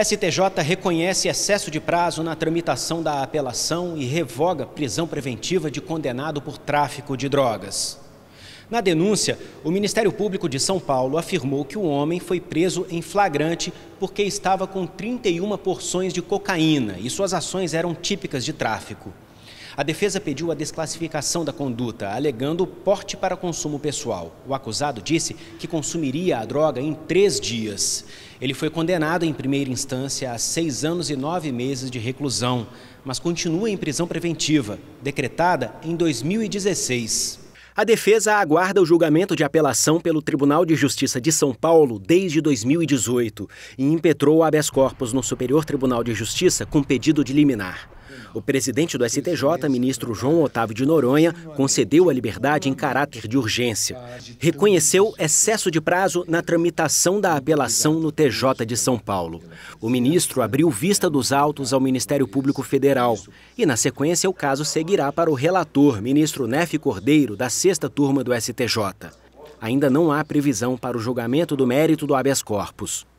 STJ reconhece excesso de prazo na tramitação da apelação e revoga prisão preventiva de condenado por tráfico de drogas. Na denúncia, o Ministério Público de São Paulo afirmou que o homem foi preso em flagrante porque estava com 31 porções de cocaína e suas ações eram típicas de tráfico. A defesa pediu a desclassificação da conduta, alegando porte para consumo pessoal. O acusado disse que consumiria a droga em três dias. Ele foi condenado em primeira instância a seis anos e nove meses de reclusão, mas continua em prisão preventiva, decretada em 2016. A defesa aguarda o julgamento de apelação pelo Tribunal de Justiça de São Paulo desde 2018 e impetrou o habeas corpus no Superior Tribunal de Justiça com pedido de liminar. O presidente do STJ, ministro João Otávio de Noronha, concedeu a liberdade em caráter de urgência. Reconheceu excesso de prazo na tramitação da apelação no TJ de São Paulo. O ministro abriu vista dos autos ao Ministério Público Federal. E, na sequência, o caso seguirá para o relator, ministro Nefe Cordeiro, da sexta turma do STJ ainda não há previsão para o julgamento do mérito do habeas corpus.